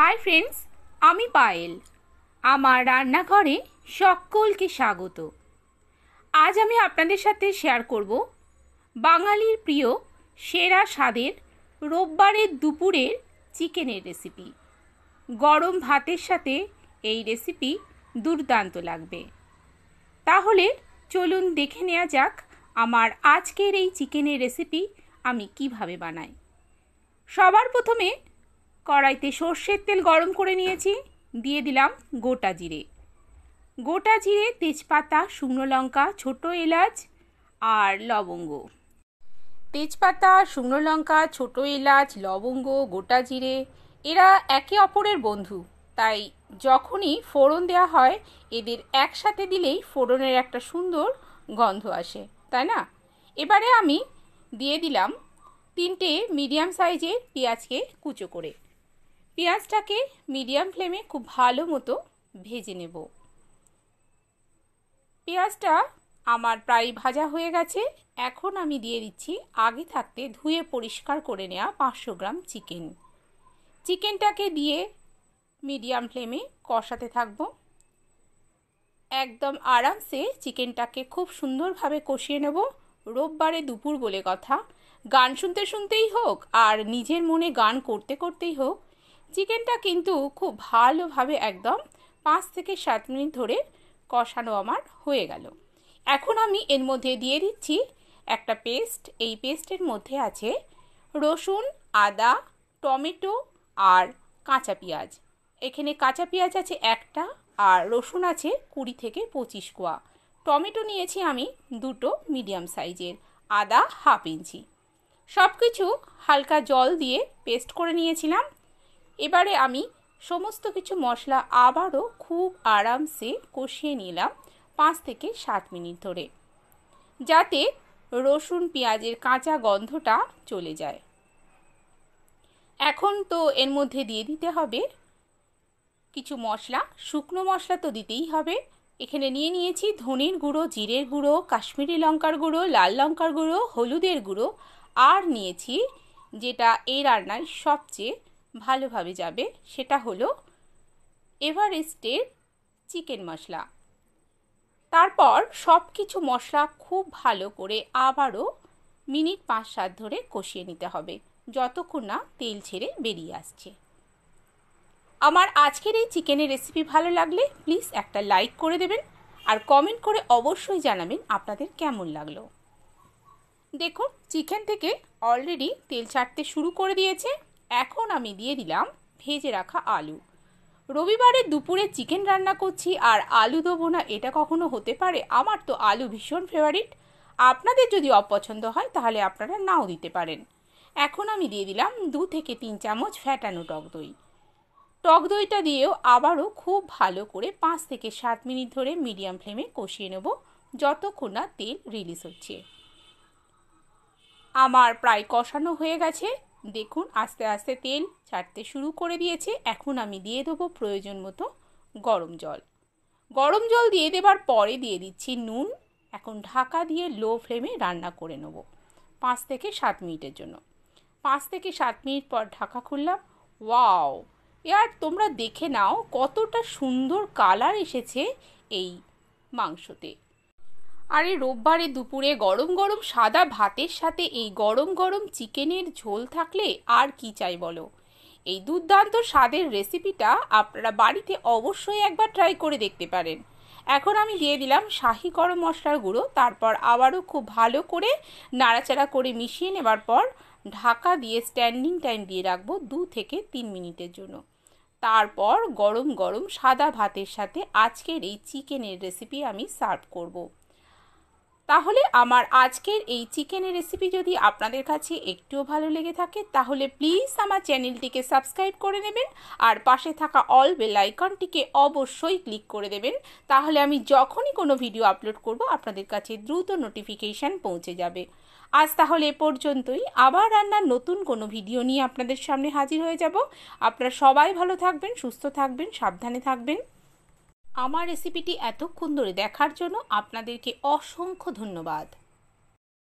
hi friends আমি পায়েল আমার রান্নাঘরে সকলকে স্বাগত আজ আমি আপনাদের সাথে শেয়ার করব বাঙালির প্রিয় সেরা স্বাদের রোববারের দুপুরের চিকেনের রেসিপি গরম ভাতের সাথে এই রেসিপি দুর্দান্ত লাগবে তাহলে চলুন দেখে নেওয়া যাক আমার আজকের এই চিকেনের রেসিপি আমি কিভাবে বানাই সবার প্রথমে কড়াইতে সর্ষের তেল গরম করে নিয়েছি দিয়ে দিলাম গোটা জিরে গোটা জিরে তেজপাতা শুকনো লঙ্কা ছোট এলাচ আর লবঙ্গ তেজপাতা শুকনো লঙ্কা ছোট এলাচ লবঙ্গ গোটা জিরে এরা একে অপরের বন্ধু তাই যখনই ফোড়ন দেওয়া হয় এদের একসাথে দিলেই ফোড়নের একটা সুন্দর গন্ধ আসে তাই না এবারে আমি দিয়ে দিলাম তিনটে মিডিয়াম সাইজের পেঁয়াজকে কুচো করে পেঁয়াজটাকে মিডিয়াম ফ্লেমে খুব ভালো মতো ভেজে নেব পেঁয়াজটা আমার প্রায় ভাজা হয়ে গেছে এখন আমি দিয়ে দিচ্ছি আগে থাকতে ধুয়ে পরিষ্কার করে নেওয়া পাঁচশো গ্রাম চিকেন চিকেনটাকে দিয়ে মিডিয়াম ফ্লেমে কষাতে থাকবো একদম আরামসে চিকেনটাকে খুব সুন্দরভাবে কষিয়ে নেব রোববারে দুপুর বলে কথা গান শুনতে শুনতেই হোক আর নিজের মনে গান করতে করতেই হোক চিকেনটা কিন্তু খুব ভালোভাবে একদম পাঁচ থেকে সাত মিনিট ধরে কষানো আমার হয়ে গেল এখন আমি এর মধ্যে দিয়ে দিচ্ছি একটা পেস্ট এই পেস্টের মধ্যে আছে রসুন আদা টমেটো আর কাঁচা পেঁয়াজ এখানে কাঁচা পেঁয়াজ আছে একটা আর রসুন আছে কুড়ি থেকে পঁচিশ কোয়া টমেটো নিয়েছি আমি দুটো মিডিয়াম সাইজের আদা হাফ ইঞ্চি সব কিছু হালকা জল দিয়ে পেস্ট করে নিয়েছিলাম এবারে আমি সমস্ত কিছু মশলা আবারও খুব আরামসে কষিয়ে নিলাম পাঁচ থেকে সাত মিনিট ধরে যাতে রসুন পেঁয়াজের কাঁচা গন্ধটা চলে যায় এখন তো এর মধ্যে দিয়ে দিতে হবে কিছু মশলা শুকনো মশলা তো দিতেই হবে এখানে নিয়ে নিয়েছি ধনের গুঁড়ো জিরের গুঁড়ো কাশ্মীরি লঙ্কার গুঁড়ো লাল লঙ্কার গুঁড়ো হলুদের গুঁড়ো আর নিয়েছি যেটা এই রান্নায় সবচেয়ে ভালোভাবে যাবে সেটা হলো এভারেস্টের চিকেন মশলা তারপর সব কিছু মশলা খুব ভালো করে আবারও মিনিট পাঁচ সাত ধরে কষিয়ে নিতে হবে যতক্ষণ না তেল ছেড়ে বেরিয়ে আসছে আমার আজকের এই চিকেনের রেসিপি ভালো লাগলে প্লিজ একটা লাইক করে দেবেন আর কমেন্ট করে অবশ্যই জানাবেন আপনাদের কেমন লাগলো দেখুন চিকেন থেকে অলরেডি তেল ছাড়তে শুরু করে দিয়েছে এখন আমি দিয়ে দিলাম ভেজে রাখা আলু রবিবারে দুপুরে চিকেন রান্না করছি আর আলু দেবো না এটা কখনো হতে পারে আমার তো আলু ভীষণ ফেভারিট আপনাদের যদি অপছন্দ হয় তাহলে আপনারা নাও দিতে পারেন এখন আমি দিয়ে দিলাম দু থেকে তিন চামচ ফ্যাটানো টক দই টক দইটা দিয়েও আবারও খুব ভালো করে পাঁচ থেকে সাত মিনিট ধরে মিডিয়াম ফ্লেমে কষিয়ে নেব যতক্ষণ না তেল রিলিজ হচ্ছে আমার প্রায় কষানো হয়ে গেছে দেখুন আস্তে আস্তে তেল ছাড়তে শুরু করে দিয়েছে এখন আমি দিয়ে দেবো প্রয়োজন মতো গরম জল গরম জল দিয়ে দেবার পরে দিয়ে দিচ্ছি নুন এখন ঢাকা দিয়ে লো ফ্লেমে রান্না করে নেব পাঁচ থেকে সাত মিনিটের জন্য পাঁচ থেকে সাত মিনিট পর ঢাকা খুললাম ওয়াও এর তোমরা দেখে নাও কতটা সুন্দর কালার এসেছে এই মাংসতে আর এই রোববারে দুপুরে গরম গরম সাদা ভাতের সাথে এই গরম গরম চিকেনের ঝোল থাকলে আর কি চাই বলো এই দুর্দান্ত স্বাদের রেসিপিটা আপনারা বাড়িতে অবশ্যই একবার ট্রাই করে দেখতে পারেন এখন আমি দিয়ে দিলাম শাহি গরম মশলার গুঁড়ো তারপর আবারও খুব ভালো করে নাড়াচাড়া করে মিশিয়ে নেবার পর ঢাকা দিয়ে স্ট্যান্ডিং টাইম দিয়ে রাখবো দু থেকে তিন মিনিটের জন্য তারপর গরম গরম সাদা ভাতের সাথে আজকের এই চিকেনের রেসিপি আমি সার্ভ করবো তাহলে আমার আজকের এই চিকেনের রেসিপি যদি আপনাদের কাছে একটুও ভালো লেগে থাকে তাহলে প্লিজ আমার চ্যানেলটিকে সাবস্ক্রাইব করে নেবেন আর পাশে থাকা অল বেল আইকনটিকে অবশ্যই ক্লিক করে দেবেন তাহলে আমি যখনই কোনো ভিডিও আপলোড করব আপনাদের কাছে দ্রুত নোটিফিকেশান পৌঁছে যাবে আজ তাহলে এ পর্যন্তই আবার রান্নার নতুন কোনো ভিডিও নিয়ে আপনাদের সামনে হাজির হয়ে যাব আপনারা সবাই ভালো থাকবেন সুস্থ থাকবেন সাবধানে থাকবেন আমার রেসিপিটি এতক্ষণ ধরে দেখার জন্য আপনাদেরকে অসংখ্য ধন্যবাদ